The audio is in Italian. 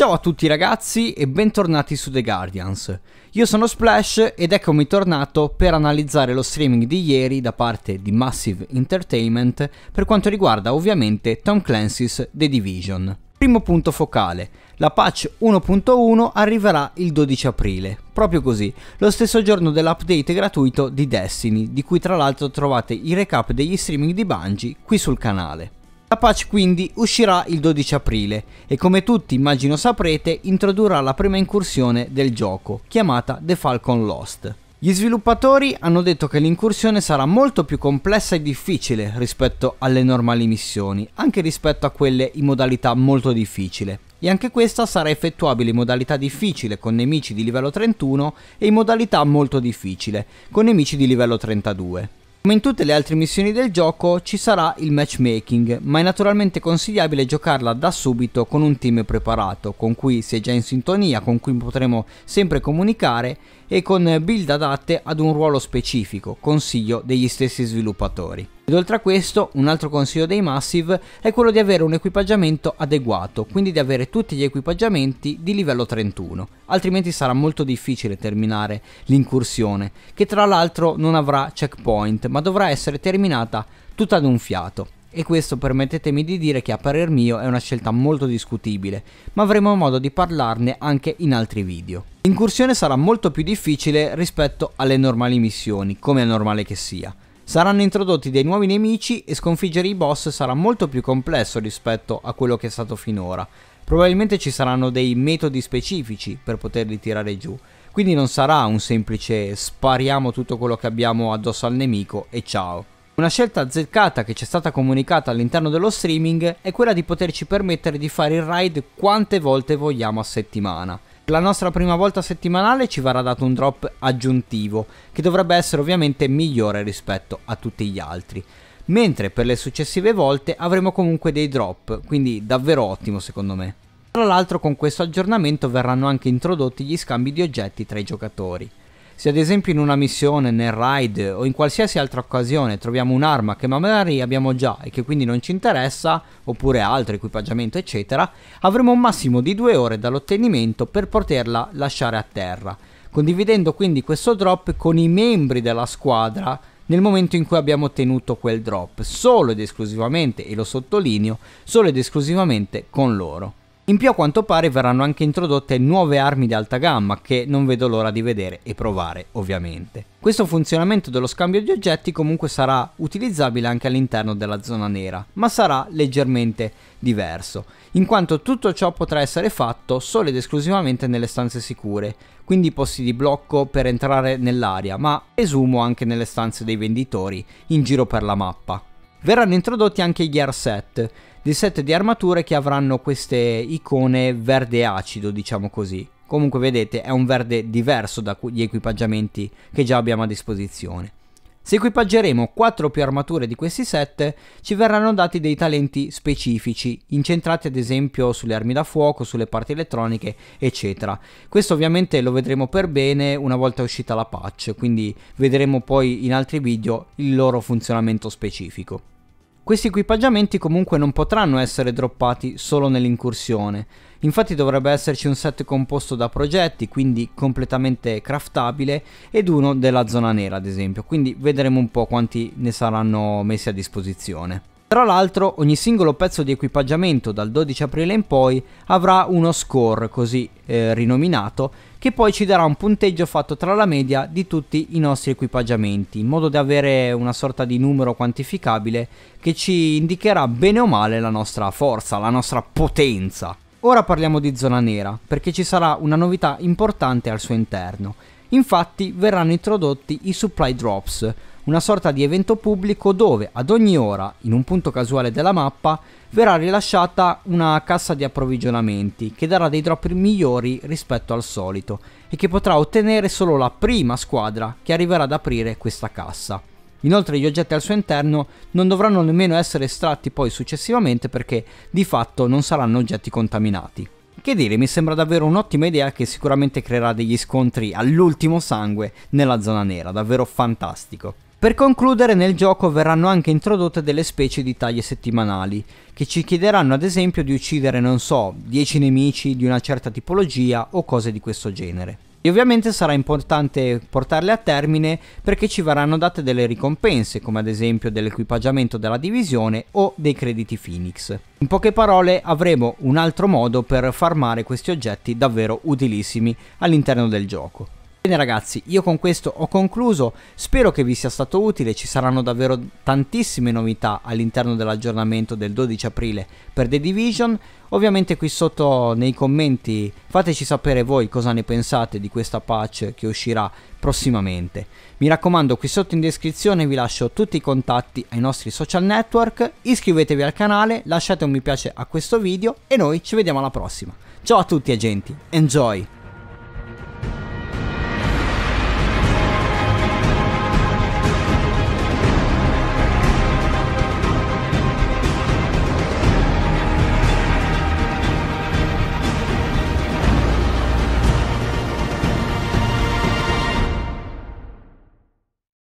Ciao a tutti ragazzi e bentornati su The Guardians. Io sono Splash ed eccomi tornato per analizzare lo streaming di ieri da parte di Massive Entertainment per quanto riguarda ovviamente Tom Clancy's The Division. Primo punto focale, la patch 1.1 arriverà il 12 aprile, proprio così, lo stesso giorno dell'update gratuito di Destiny, di cui tra l'altro trovate i recap degli streaming di Bungie qui sul canale. La patch quindi uscirà il 12 aprile e come tutti immagino saprete introdurrà la prima incursione del gioco, chiamata The Falcon Lost. Gli sviluppatori hanno detto che l'incursione sarà molto più complessa e difficile rispetto alle normali missioni, anche rispetto a quelle in modalità molto difficile. E anche questa sarà effettuabile in modalità difficile con nemici di livello 31 e in modalità molto difficile con nemici di livello 32. Come in tutte le altre missioni del gioco ci sarà il matchmaking, ma è naturalmente consigliabile giocarla da subito con un team preparato, con cui si è già in sintonia, con cui potremo sempre comunicare e con build adatte ad un ruolo specifico, consiglio degli stessi sviluppatori. Ed oltre a questo, un altro consiglio dei Massive è quello di avere un equipaggiamento adeguato, quindi di avere tutti gli equipaggiamenti di livello 31, altrimenti sarà molto difficile terminare l'incursione, che tra l'altro non avrà checkpoint, ma dovrà essere terminata tutta ad un fiato e questo permettetemi di dire che a parer mio è una scelta molto discutibile, ma avremo modo di parlarne anche in altri video. L'incursione sarà molto più difficile rispetto alle normali missioni, come è normale che sia. Saranno introdotti dei nuovi nemici e sconfiggere i boss sarà molto più complesso rispetto a quello che è stato finora. Probabilmente ci saranno dei metodi specifici per poterli tirare giù. Quindi non sarà un semplice spariamo tutto quello che abbiamo addosso al nemico e ciao. Una scelta azzeccata che ci è stata comunicata all'interno dello streaming è quella di poterci permettere di fare il raid quante volte vogliamo a settimana. La nostra prima volta settimanale ci verrà dato un drop aggiuntivo, che dovrebbe essere ovviamente migliore rispetto a tutti gli altri. Mentre per le successive volte avremo comunque dei drop, quindi davvero ottimo secondo me. Tra l'altro con questo aggiornamento verranno anche introdotti gli scambi di oggetti tra i giocatori. Se ad esempio in una missione, nel raid o in qualsiasi altra occasione troviamo un'arma che magari abbiamo già e che quindi non ci interessa, oppure altro equipaggiamento eccetera, avremo un massimo di due ore dall'ottenimento per poterla lasciare a terra, condividendo quindi questo drop con i membri della squadra nel momento in cui abbiamo ottenuto quel drop, solo ed esclusivamente, e lo sottolineo, solo ed esclusivamente con loro. In più a quanto pare verranno anche introdotte nuove armi di alta gamma che non vedo l'ora di vedere e provare ovviamente. Questo funzionamento dello scambio di oggetti comunque sarà utilizzabile anche all'interno della zona nera, ma sarà leggermente diverso, in quanto tutto ciò potrà essere fatto solo ed esclusivamente nelle stanze sicure, quindi posti di blocco per entrare nell'area, ma esumo anche nelle stanze dei venditori in giro per la mappa. Verranno introdotti anche i gear set, di set di armature che avranno queste icone verde acido, diciamo così. Comunque vedete è un verde diverso dagli equipaggiamenti che già abbiamo a disposizione. Se equipaggeremo 4 o più armature di questi set, ci verranno dati dei talenti specifici, incentrati ad esempio sulle armi da fuoco, sulle parti elettroniche, eccetera. Questo ovviamente lo vedremo per bene una volta uscita la patch, quindi vedremo poi in altri video il loro funzionamento specifico. Questi equipaggiamenti comunque non potranno essere droppati solo nell'incursione, infatti dovrebbe esserci un set composto da progetti, quindi completamente craftabile, ed uno della zona nera ad esempio, quindi vedremo un po' quanti ne saranno messi a disposizione. Tra l'altro ogni singolo pezzo di equipaggiamento dal 12 aprile in poi avrà uno score così eh, rinominato che poi ci darà un punteggio fatto tra la media di tutti i nostri equipaggiamenti in modo da avere una sorta di numero quantificabile che ci indicherà bene o male la nostra forza, la nostra potenza. Ora parliamo di zona nera perché ci sarà una novità importante al suo interno. Infatti verranno introdotti i supply drops, una sorta di evento pubblico dove ad ogni ora, in un punto casuale della mappa, verrà rilasciata una cassa di approvvigionamenti che darà dei drop migliori rispetto al solito e che potrà ottenere solo la prima squadra che arriverà ad aprire questa cassa. Inoltre gli oggetti al suo interno non dovranno nemmeno essere estratti poi successivamente perché di fatto non saranno oggetti contaminati. Che dire, mi sembra davvero un'ottima idea che sicuramente creerà degli scontri all'ultimo sangue nella zona nera, davvero fantastico. Per concludere nel gioco verranno anche introdotte delle specie di taglie settimanali, che ci chiederanno ad esempio di uccidere, non so, 10 nemici di una certa tipologia o cose di questo genere. E ovviamente sarà importante portarle a termine perché ci verranno date delle ricompense, come ad esempio dell'equipaggiamento della divisione o dei crediti Phoenix. In poche parole avremo un altro modo per farmare questi oggetti davvero utilissimi all'interno del gioco. Bene ragazzi, io con questo ho concluso, spero che vi sia stato utile, ci saranno davvero tantissime novità all'interno dell'aggiornamento del 12 aprile per The Division, ovviamente qui sotto nei commenti fateci sapere voi cosa ne pensate di questa patch che uscirà prossimamente. Mi raccomando qui sotto in descrizione vi lascio tutti i contatti ai nostri social network, iscrivetevi al canale, lasciate un mi piace a questo video e noi ci vediamo alla prossima. Ciao a tutti agenti, enjoy!